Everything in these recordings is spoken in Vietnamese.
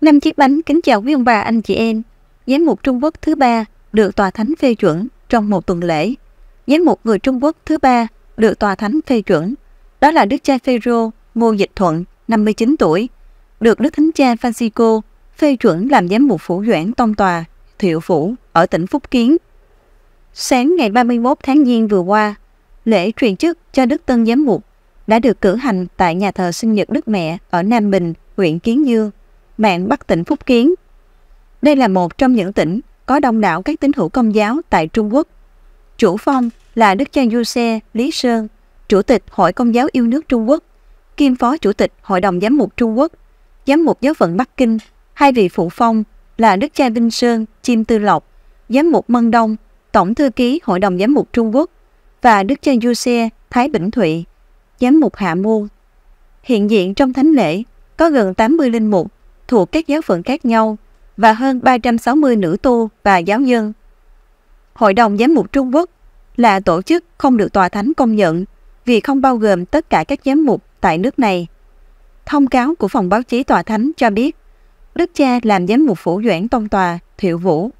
Năm chiếc bánh kính chào quý ông bà anh chị em. Giám mục Trung Quốc thứ ba được tòa thánh phê chuẩn trong một tuần lễ. Giám mục người Trung Quốc thứ ba được tòa thánh phê chuẩn. Đó là đức cha Phêrô Ngô Dịch Thuận, 59 tuổi, được đức thánh cha Francisco phê chuẩn làm giám mục phủ doãn tông tòa Thiệu Phủ ở tỉnh Phúc Kiến. Sáng ngày 31 tháng Giêng vừa qua, lễ truyền chức cho Đức Tân Giám Mục đã được cử hành tại nhà thờ sinh nhật Đức Mẹ ở Nam Bình, huyện Kiến Dương, mạng Bắc tỉnh Phúc Kiến. Đây là một trong những tỉnh có đông đảo các tín hữu công giáo tại Trung Quốc. Chủ phong là Đức Cha Du Xe Lý Sơn, Chủ tịch Hội Công giáo yêu nước Trung Quốc, kiêm Phó Chủ tịch Hội đồng Giám mục Trung Quốc, Giám mục Giáo phận Bắc Kinh. Hai vị phụ phong là Đức Cha Vinh Sơn, Chim Tư Lộc, Giám mục Mân Đông, Tổng Thư ký Hội đồng Giám mục Trung Quốc và Đức Cha Du Xe Thái Bỉnh Thụy, Giám mục Hạ Muôn. Hiện diện trong thánh lễ có gần 80 linh mục thuộc các giáo phận khác nhau và hơn 360 nữ tu và giáo dân. Hội đồng Giám mục Trung Quốc là tổ chức không được tòa thánh công nhận vì không bao gồm tất cả các giám mục tại nước này. Thông cáo của phòng báo chí tòa thánh cho biết, Đức cha làm giám mục phủ doãn tông tòa Thiệu Vũ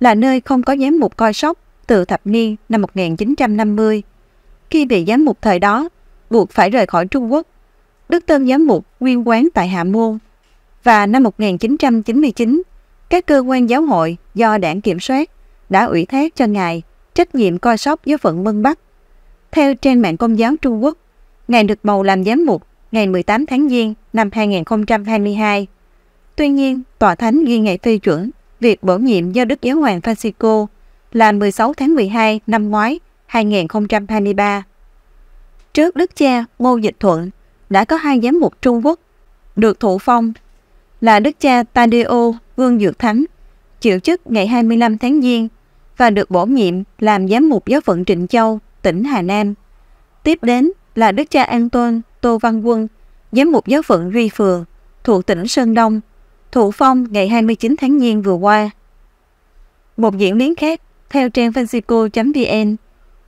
là nơi không có giám mục coi sóc từ thập niên năm 1950. Khi bị giám mục thời đó buộc phải rời khỏi Trung Quốc, Đức Tân giám mục nguyên quán tại Hạ Môn và năm 1999, các cơ quan giáo hội do đảng kiểm soát đã ủy thác cho Ngài trách nhiệm coi sóc giáo phận Mân Bắc. Theo trên mạng Công giáo Trung Quốc, Ngài được bầu làm giám mục ngày 18 tháng Giêng năm 2022. Tuy nhiên, Tòa Thánh ghi ngày phê chuẩn việc bổ nhiệm do Đức Giáo Hoàng Francisco là 16 tháng 12 năm ngoái 2023. Trước Đức Cha Ngô Dịch Thuận đã có hai giám mục Trung Quốc được thụ phong là đức cha Tadeo Vương Dược Thắng chịu chức ngày 25 tháng Giêng và được bổ nhiệm làm giám mục giáo phận Trịnh Châu, tỉnh Hà Nam. Tiếp đến là đức cha Anton Tô Văn Quân, giám mục giáo phận Duy Phường, thuộc tỉnh Sơn Đông, thụ phong ngày 29 tháng Giêng vừa qua. Một diễn biến khác, theo trang francisco.vn,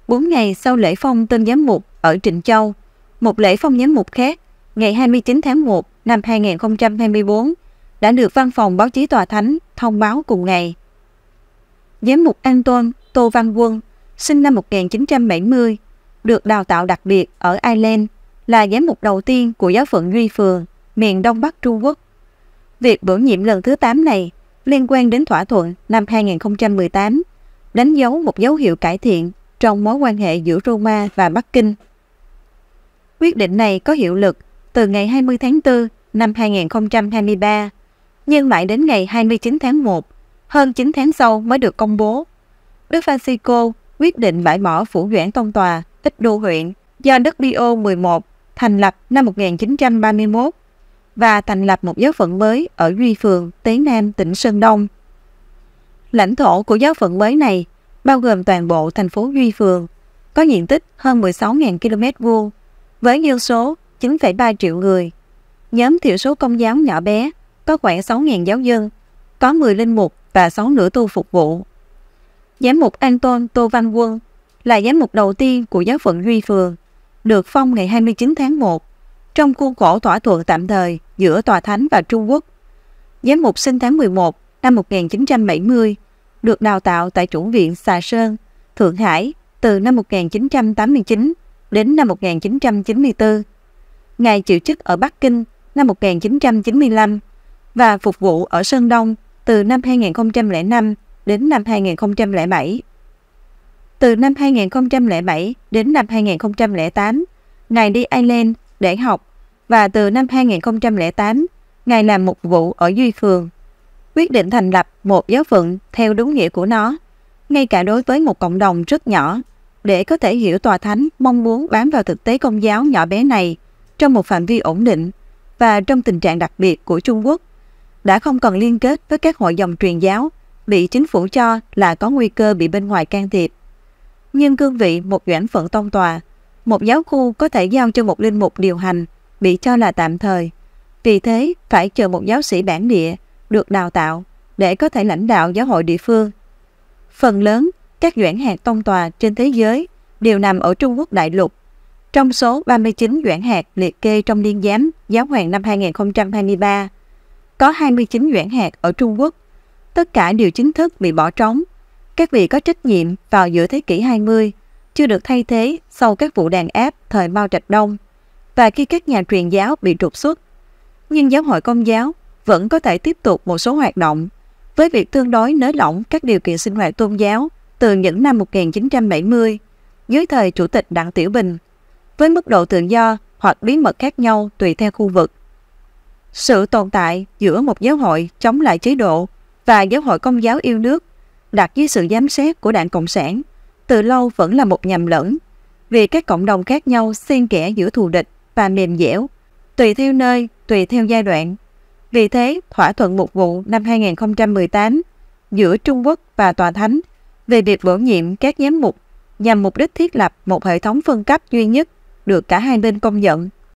4 ngày sau lễ phong tên giám mục ở Trịnh Châu, một lễ phong giám mục khác ngày 29 tháng 1 năm 2024 đã được Văn phòng Báo chí Tòa Thánh thông báo cùng ngày. Giám mục Anton Tô Văn Quân, sinh năm 1970, được đào tạo đặc biệt ở Ireland, là giám mục đầu tiên của giáo phận Duy Phường, miền Đông Bắc Trung Quốc. Việc bổ nhiệm lần thứ 8 này liên quan đến thỏa thuận năm 2018, đánh dấu một dấu hiệu cải thiện trong mối quan hệ giữa Roma và Bắc Kinh. Quyết định này có hiệu lực từ ngày 20 tháng 4 năm 2023, nhưng mãi đến ngày 29 tháng 1, hơn 9 tháng sau mới được công bố. Đức Francisco quyết định bãi bỏ phủ doãn tông tòa Tích Đô huyện do Đức Bio 11 thành lập năm 1931 và thành lập một giáo phận mới ở Duy Phường, Tế Nam, tỉnh Sơn Đông. Lãnh thổ của giáo phận mới này bao gồm toàn bộ thành phố Duy Phường, có diện tích hơn 16.000 km vuông, với dân số 9,3 triệu người. Nhóm thiểu số công giáo nhỏ bé có khoảng 6.000 giáo dân, có 10 linh mục và 6 nửa tu phục vụ. Giám mục Anton Tô Văn Quân là giám mục đầu tiên của giáo phận Huy Phường, được phong ngày 29 tháng 1 trong khuôn khổ thỏa thuận tạm thời giữa Tòa Thánh và Trung Quốc. Giám mục sinh tháng 11 năm 1970, được đào tạo tại Chủ viện Xà Sơn, Thượng Hải từ năm 1989 đến năm 1994. Ngài chịu chức ở Bắc Kinh năm 1995 và phục vụ ở Sơn Đông từ năm 2005 đến năm 2007. Từ năm 2007 đến năm 2008, Ngài đi Ireland để học và từ năm 2008, Ngài làm mục vụ ở Duy Phường. Quyết định thành lập một giáo phận theo đúng nghĩa của nó, ngay cả đối với một cộng đồng rất nhỏ, để có thể hiểu tòa thánh mong muốn bám vào thực tế công giáo nhỏ bé này – trong một phạm vi ổn định và trong tình trạng đặc biệt của Trung Quốc, đã không còn liên kết với các hội dòng truyền giáo bị chính phủ cho là có nguy cơ bị bên ngoài can thiệp. Nhưng cương vị một doãn phận tông tòa, một giáo khu có thể giao cho một linh mục điều hành bị cho là tạm thời. Vì thế, phải chờ một giáo sĩ bản địa được đào tạo để có thể lãnh đạo giáo hội địa phương. Phần lớn, các doãn hạt tông tòa trên thế giới đều nằm ở Trung Quốc đại lục trong số 39 doãn hạt liệt kê trong liên giám giáo hoàng năm 2023, có 29 doãn hạt ở Trung Quốc. Tất cả đều chính thức bị bỏ trống. Các vị có trách nhiệm vào giữa thế kỷ 20 chưa được thay thế sau các vụ đàn áp thời Mao Trạch Đông và khi các nhà truyền giáo bị trục xuất. Nhưng giáo hội công giáo vẫn có thể tiếp tục một số hoạt động với việc tương đối nới lỏng các điều kiện sinh hoạt tôn giáo từ những năm 1970 dưới thời Chủ tịch Đặng Tiểu Bình với mức độ tự do hoặc bí mật khác nhau tùy theo khu vực. Sự tồn tại giữa một giáo hội chống lại chế độ và giáo hội công giáo yêu nước đặt dưới sự giám sát của đảng Cộng sản từ lâu vẫn là một nhầm lẫn vì các cộng đồng khác nhau xen kẽ giữa thù địch và mềm dẻo tùy theo nơi, tùy theo giai đoạn. Vì thế, thỏa thuận một vụ năm 2018 giữa Trung Quốc và Tòa Thánh về việc bổ nhiệm các giám mục nhằm mục đích thiết lập một hệ thống phân cấp duy nhất được cả hai bên công nhận